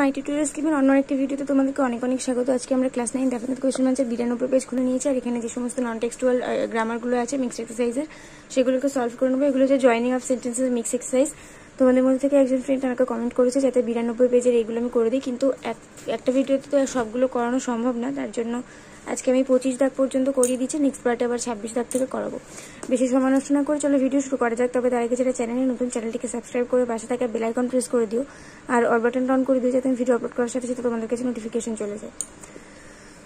মাই tutorial living অন্য একটি ভিডিওতে তোমাদেরকে অনেক অনেক স্বাগত আজকে আমরা ক্লাস নাইন ডেফিনেট কোয়েশ্চেন ম্যাচের বিরানব্বই পেজ খুলে নিয়েছি আর এখানে যে সমস্ত নন টেক্সটুয়াল গ্রামারগুলো আছে মিক্সড এক্সারসাইজের সেগুলোকে সলভ করে নেবো এগুলো হচ্ছে joining of sentences mix exercise তোমাদের মধ্যে থেকে একজন ফ্রেন্ড আমাকে কমেন্ট করেছে যাতে বিরানব্বই পেজের এইগুলো আমি করে দিই কিন্তু একটা ভিডিওতে তো সবগুলো করানো সম্ভব না তার জন্য আজকে আমি পঁচিশ দাগ পর্যন্ত করিয়ে দিচ্ছি নেক্সট পার্টে আবার ছাব্বিশ দাগ থেকে করাবো বেশি সমালোচনা করে চলো ভিডিও শুরু করা যাক তবে তার আগে যেটা চ্যানেলে নতুন চ্যানেলটিকে সাবস্ক্রাইব করে পাশে থাকে বেলাইকন প্রেস করে দিও আর অল বাটন অন করে দিও যাতে আমি ভিডিও আপলোড করার সাথে সাথে তোমাদের কাছে নোটিফিকেশন চলে যায়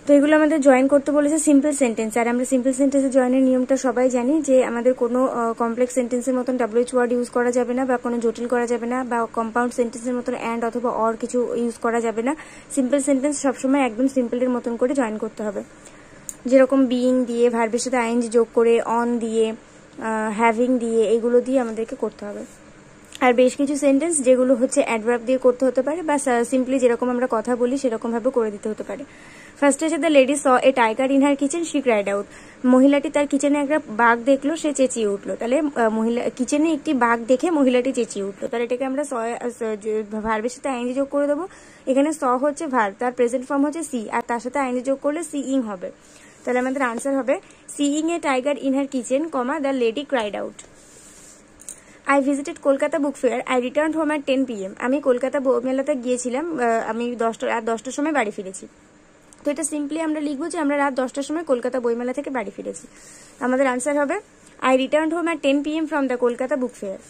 তো এগুলো আমাদের জয়েন করতে বলেছে সিম্পল সেন্টেন্স আর আমরা সিম্পল সেন্টেন্সে জয়েনের নিয়মটা সবাই জানি যে আমাদের কোনো কমপ্লেক্স সেন্টেন্সের মতন ডাব্লিউচ ওয়ার্ড ইউজ করা যাবে না বা কোনো জটিল করা যাবে না বা কম্পাউন্ড সেন্টেন্সের মতন অ্যান্ড অথবা অর কিছু ইউজ করা যাবে না সিম্পল সেন্টেন্স সবসময় একদম সিম্পলের মতন করে জয়েন করতে হবে যেরকম বিইং দিয়ে ভার্বের সাথে আইএনজি যোগ করে অন দিয়ে হ্যাভিং দিয়ে এগুলো দিয়ে আমাদেরকে করতে হবে আর বেশ কিছু সেন্টেন্স যেগুলো হচ্ছে অ্যাডভার্ব দিয়ে করতে হতে পারে বা সিম্পলি যেরকম আমরা কথা বলি সেরকমভাবে করে দিতে হতে পারে ফার্স্টে এসে the ladies saw a tiger in her kitchen she cried out মহিলাটি তার কিচেনে একটা বাঘ দেখলো সে চেঁচিয়ে উঠলো তাহলে মহিলা কিচেনে একটি বাঘ দেখে মহিলাটি চেঁচিয়ে উঠলো তাহলে এটাকে আমরা স ভার্বের সাথে আইনজি যোগ করে দেবো এখানে স হচ্ছে ভার্ব তার প্রেজেন্ট ফর্ম হচ্ছে সি আর তার সাথে আইনজি যোগ করলে সি ইং হবে তাহলে আমাদের আনসার হবে seeing a tiger in her kitchen comma the lady cried out I visited Kolkata book fair I return home at ten PM আমি কলকাতা মেলাতে গিয়েছিলাম আমি দশটা রাত দশটার সময় বাড়ি ফিরেছি তো এটা সিম্পলি আমরা লিখবো যে আমরা রাত দশটার সময় কলকাতা বইমেলা থেকে বাড়ি ফিরেছি আমাদের আনসার হবে I return home at ten PM from the Kolkata book fair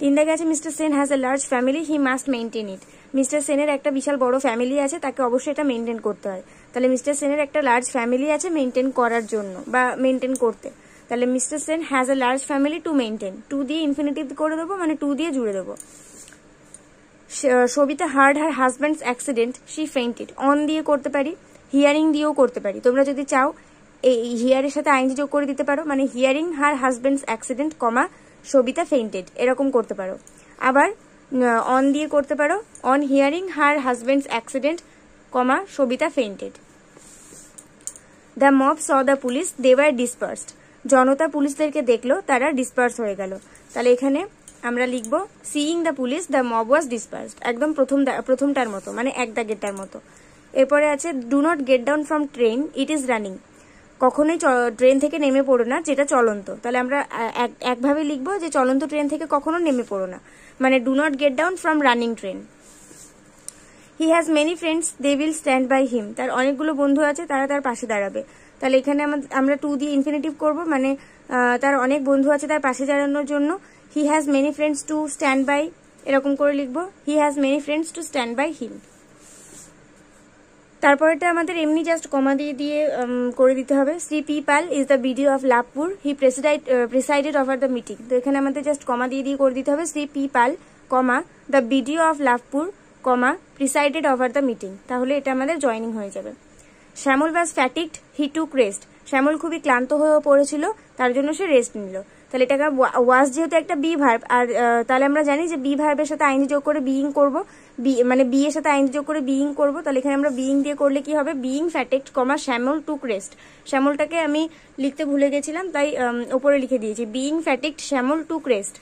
তিনটা গেছে mister Sen has a large family he must maintain it mister সেনের একটা বিশাল বড় ফ্যামিলি আছে তাকে অবশ্যই এটা মেনটেন করতে হয় তাহলে মিস্টার সেনের একটা লার্জ ফ্যামিলি আছে মেনটেন করার জন্য বা মেনটেন করতে তাহলে mister Sen has a large family to maintain to দিয়ে ইনফিনিটিভ করে দেবো মানে টু দিয়ে জুড়ে দেবো Savita heard her husband's accident she fainted on দিয়ে করতে পারি হিয়ারিং দিয়েও করতে পারি তোমরা যদি চাও এই হিয়ারের সাথে আইনজি যোগ করে দিতে পারো মানে hearing her husband's accident comma Savita fainted এরকম করতে পারো আবার অন দিয়ে করতে পারো on hearing her husband's accident comma Savita fainted the mob saw the police they were dispersed জনতা পুলিশদেরকে দেখলো তারা ডিসপার্স হয়ে গেল তাহলে এখানে আমরা লিখব seeing the police the mob was disperse একদম প্রথম প্রথমটার মতো মানে এক দাগেরটার মতো এরপরে আছে do not get down from train it is running কখনোই ট্রেন থেকে নেমে পড়ো না যেটা চলন্ত তাহলে আমরা একভাবে লিখবো যে চলন্ত ট্রেন থেকে কখনো নেমে পড়ো না মানে do not get down from running train he has many friends they will stand by him তার অনেকগুলো বন্ধু আছে তারা তার পাশে দাঁড়াবে তাহলে এখানে আমরা টু দিয়ে ইনফিনিটিভ করব মানে তার অনেক বন্ধু আছে তার পাশে দাঁড়ানোর জন্য he has many friends to stand by এরকম করে লিখবো he has many friends to stand by him তারপরেটা আমাদের এমনি জাস্ট কমা uh, দিয়ে দিয়ে করে দিতে হবে Shri P Pal is the BDO of Labhpur he presided presided over the meeting তো এখানে আমাদের জাস্ট কমা দিয়ে দিয়ে করে দিতে হবে Shri P Pal comma the BDO of Labhpur comma presided over the meeting তাহলে এটা আমাদের জয়নিং হয়ে যাবে শ্যামল ওয়াজ ফ্যাটিকড হি টুক রেস্ট শ্যামল খুবই ক্লান্ত হয়ে পড়েছিল তার জন্য সে রেস্ট নিল তাহলে এটাকে ওয়াজ যেহেতু একটা বি ভার্ব আর তাহলে আমরা জানি যে বি ভার্বের সাথে আইন যোগ করে বিইং করবো মানে বি এর সাথে আইন যোগ করে বিইং করবো তাহলে এখানে আমরা বিইং দিয়ে করলে কি হবে বিইং ফ্যাটেক্ট কমা শ্যামল টুক রেস্ট শ্যামলটাকে আমি লিখতে ভুলে গেছিলাম তাই ওপরে লিখে দিয়েছি being fatigued Shyamal took rest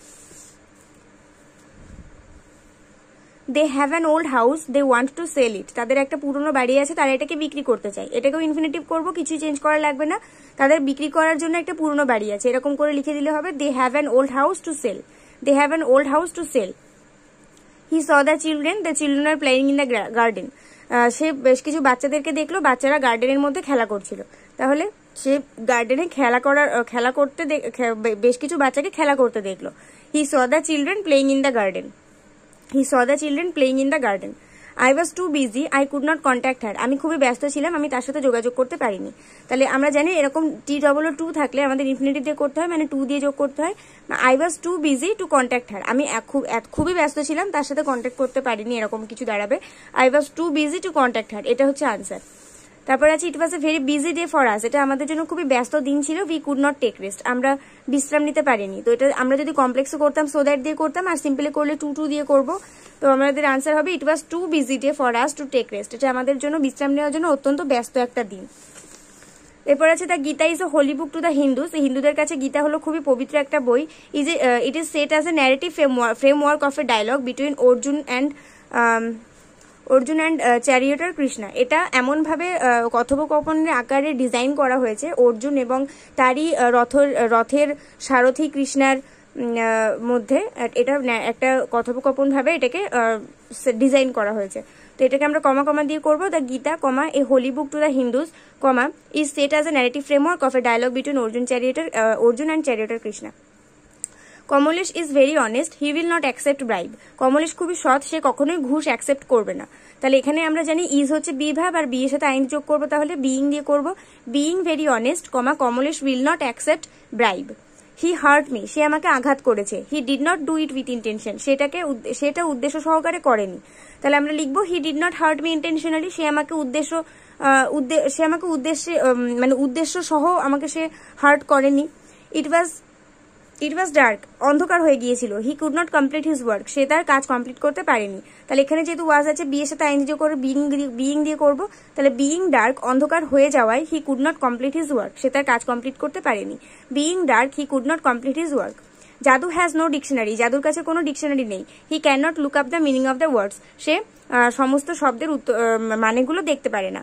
they have an old house they want to sell it তাদের একটা পুরনো বাড়ি আছে তারা এটাকে বিক্রি করতে চায় এটাকেও ইনফিনিটিভ করব কিছুই চেঞ্জ করা লাগবে না তাদের বিক্রি করার জন্য একটা পুরনো বাড়ি আছে এরকম করে লিখে দিলে হবে they have an old house to sell they have an old house to sell he saw the children the children are playing in the garden সে বেশ কিছু বাচ্চাদেরকে দেখলো বাচ্চারা গার্ডেনের মধ্যে খেলা করছিল তাহলে সে গার্ডেনে খেলা করার খেলা করতে বেশ কিছু বাচ্চাকে খেলা করতে দেখলো he saw the children playing in the garden he saw the children playing in the garden I was too busy I could not contact her আমি খুবই ব্যস্ত ছিলাম আমি তার সাথে যোগাযোগ করতে পারিনি তাহলে আমরা জানি এরকম টি ডবল টু থাকলে আমাদের ইনফিনিটি দিয়ে করতে হয় মানে টু দিয়ে যোগ করতে হয় I was too busy to contact her আমি খুবই ব্যস্ত ছিলাম তার সাথে কন্ট্যাক্ট করতে পারিনি এরকম কিছু দাঁড়াবে I was too busy to contact her এটা হচ্ছে আনসার তারপর আছে it was a very busy day for us এটা আমাদের জন্য খুবই ব্যস্ত দিন ছিল we could not take rest আমরা বিশ্রাম নিতে পারিনি তো এটা আমরা যদি কমপ্লেক্সও করতাম সো দ্যাট দিয়ে করতাম আর সিম্পলি করলে টু টু দিয়ে করব তো আমাদের আনসার হবে it was too busy day for us to take rest এটা আমাদের জন্য বিশ্রাম নেওয়ার জন্য অত্যন্ত ব্যস্ত একটা দিন এরপর আছে the Gita is a holy book to the Hindus হিন্দুদের কাছে গীতা হলো খুবই পবিত্র একটা বই is it is set as a narrative framework of a dialogue between Arjun and Arjun and charioteer uh, Krishna এটা এমনভাবে uh, কথোপকথনের আকারে ডিজাইন করা হয়েছে অর্জুন এবং তারই uh, রথর রথের সারথী কৃষ্ণার মধ্যে এটা একটা কথোপকথনভাবে এটাকে ডিজাইন করা হয়েছে তো এটাকে আমরা কমা কমা দিয়ে করবো the Gita comma a holy book to the Hindus comma is set as a narrative framework of a dialogue between Arjun charioteer Arjun and charioteer Krishna Kamlesh is very honest he will not accept bribe Kamlesh খুবই সৎ সে কখনোই ঘুষ অ্যাকসেপ্ট করবে না তাহলে এখানে আমরা জানি ইজ হচ্ছে বি ভাব আর বিয়ের সাথে আইন যোগ করবো তাহলে বিইং দিয়ে করব being very honest comma Kamlesh will not accept bribe he hurt me সে আমাকে আঘাত করেছে he did not do it with intention সেটাকে সেটা উদ্দেশ্য সহকারে করেনি তাহলে আমরা লিখবো he did not hurt me intentionally সে আমাকে উদ্দেশ্য সে আমাকে উদ্দেশ্যে মানে উদ্দেশ্য সহ আমাকে সে হার্ট করেনি ইট ওয়াজ ইট ওয়াজ ডার্ক অন্ধকার হয়ে গিয়েছিল he could not complete his work সে তার কাজ কমপ্লিট করতে পারেনি তাহলে এখানে যেহেতু ওয়াজ আছে বিয়ের সাথে দিয়ে করে বিইং বিং দিয়ে করব তাহলে বিইং ডার্ক অন্ধকার হয়ে যাওয়ায় he could not complete his work সে তার কাজ কমপ্লিট করতে পারেনি being dark he could not complete his work Jadu has no dictionary জাদুর কাছে কোনো ডিকশনারি নেই he can not look up the meaning of the words সে সমস্ত শব্দের মানেগুলো দেখতে পারে না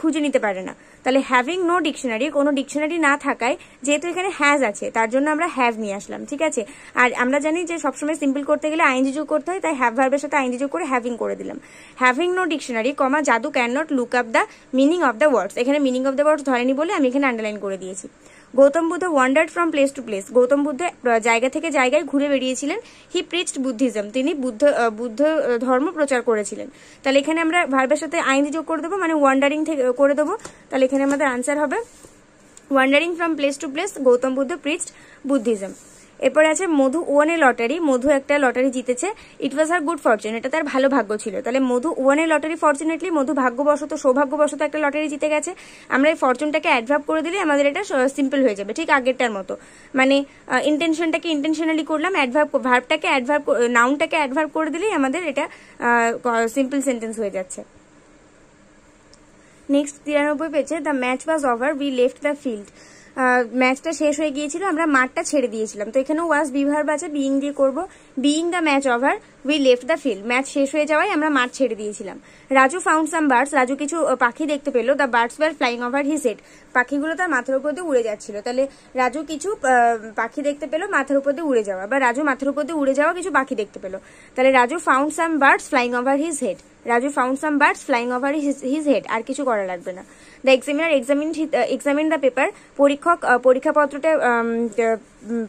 খুঁজে নিতে পারে না তাহলে হ্যাভিং নো ডিকশনারি কোনো ডিকশনারি না থাকায় যেহেতু এখানে হ্যাজ আছে তার জন্য আমরা হ্যাভ নিয়ে আসলাম ঠিক আছে আর আমরা জানি যে সবসময় সিম্পল করতে গেলে আইনজি যোগ করতে হয় তাই হ্যাভ ভার্বের সাথে আইনজি যোগ করে হ্যাভিং করে দিলাম having no dictionary comma Jadu can not look up the meaning of the words এখানে মিনিং অফ দ্য ওয়ার্ডস ধরেনি বলে আমি এখানে আন্ডারলাইন করে দিয়েছি Gautam Buddha wander from place to place Gautam Buddha জায়গা থেকে জায়গায় ঘুরে বেরিয়েছিলেন হি প্রিচড বুদ্ধিজম তিনি বুদ্ধ বুদ্ধ ধর্ম প্রচার করেছিলেন তাহলে এখানে আমরা ভার্বের সাথে আইন যোগ করে দেবো মানে ওয়ান্ডারিং থেকে করে দেবো তাহলে এখানে আমাদের আনসার হবে wandering from place to place Gautam Buddha preached Buddhism এরপরে আছে মধু ওয়ানের লটারি মধু একটা লটারি জিতেছে ইট ওয়াজ হার গুড ফরচুন এটা তার ভালো ভাগ্য ছিল তাহলে মধু ওয়ানে লটারি ফর্চুনেটলি মধু ভাগ্যবশত সৌভাগ্যবশত একটা লটারি জিতে গেছে আমরা এই ফরচুনটাকে অ্যাডভার্ভ করে দিলে আমাদের এটা সিম্পল হয়ে যাবে ঠিক আগেরটার মতো মানে ইন্টেনশনটাকে ইন্টেনশনালি করলাম অ্যাডভার্ব ভার্বটাকে অ্যাডভার্ভ নাউনটাকে অ্যাডভার্ভ করে দিলেই আমাদের এটা সিম্পল সেন্টেন্স হয়ে যাচ্ছে নেক্সট তিরানব্বই পেয়েছে the match was over we left the field ম্যাচটা শেষ হয়ে গিয়েছিল আমরা মাঠটা ছেড়ে দিয়েছিলাম তো এখানেও ওয়াজ বিভার বাজে বিইং দিয়ে করবো being the match over we left the field match শেষ হয়ে যাওয়ায় আমরা মাঠ ছেড়ে দিয়েছিলাম Raju found some birds Raju কিছু পাখি দেখতে পেলো the birds were flying over he head পাখিগুলো তার মাথার উপর দিয়ে উড়ে যাচ্ছিল তাহলে রাজু কিছু পাখি দেখতে পেলো মাথার উপর দিয়ে উড়ে যাওয়া বা রাজু মাথার উপর দিয়ে উড়ে যাওয়া কিছু পাখি দেখতে পেলো তাহলে Raju found some birds flying over his head Raju found some birds flying over his head আর কিছু করা লাগবে না the examiner examine examine the paper পরীক্ষক পরীক্ষাপত্রটা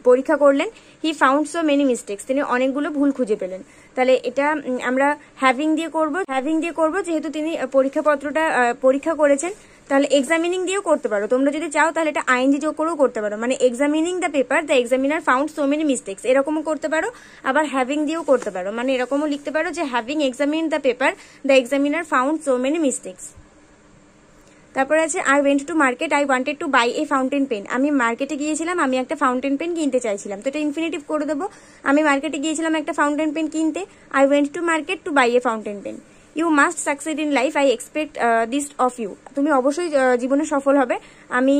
পরীক্ষা করলেন he found so many mistakes তিনি অনেকগুলো ভুল খুঁজে পেলেন তাহলে এটা আমরা হ্যাভিং দিয়ে করব হ্যাভিং দিয়ে করব যেহেতু তিনি পরীক্ষাপত্রটা পরীক্ষা করেছেন তাহলে এক্সামিনিং দিয়েও করতে পারো তোমরা যদি চাও তাহলে এটা আইনজি যোগ করেও করতে পারো মানে examining the paper the examiner found so many mistakes এরকমও করতে পারো আবার হ্যাভিং দিয়েও করতে পারো মানে এরকমও লিখতে পারো যে having examine the paper the examiner found so many mistakes তারপর আছে I went to market I wanted to buy a fountain pen আমি মার্কেটে গিয়েছিলাম আমি একটা ফাউন্টেন পেন কিনতে চাইছিলাম তো এটা ইনফিনিটিভ করে দেবো আমি মার্কেটে গিয়েছিলাম একটা ফাউন্টেন পেন কিনতে I went to market to buy a fountain pen you must succeed in life I expect this of you তুমি অবশ্যই জীবনে সফল হবে আমি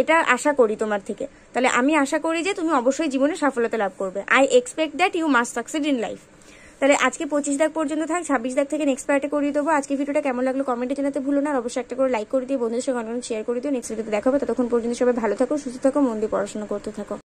এটা আশা করি তোমার থেকে তাহলে আমি আশা করি যে তুমি অবশ্যই জীবনে সফলতা লাভ করবে I expect that you must succeed in life তাহলে আজকে পঁচিশ দাগ পর্যন্ত থাক ছাব্বিশ দাগ থেকে নেক্সট পার্টে করিয়ে দেবো আজকে ভিডিওটা কেমন লাগলো কমেন্টে জানাতে ভুলো না অবশ্যই একটা করে লাইক করে দিয়ে বন্ধুদের সঙ্গে অনেক শেয়ার করে দিও নেক্সট ভিডিওতে দেখাবো ততক্ষণ পর্যন্ত সবাই ভালো থাকো সুস্থ থাকো মন দিয়ে পড়াশোনা করতে থাকো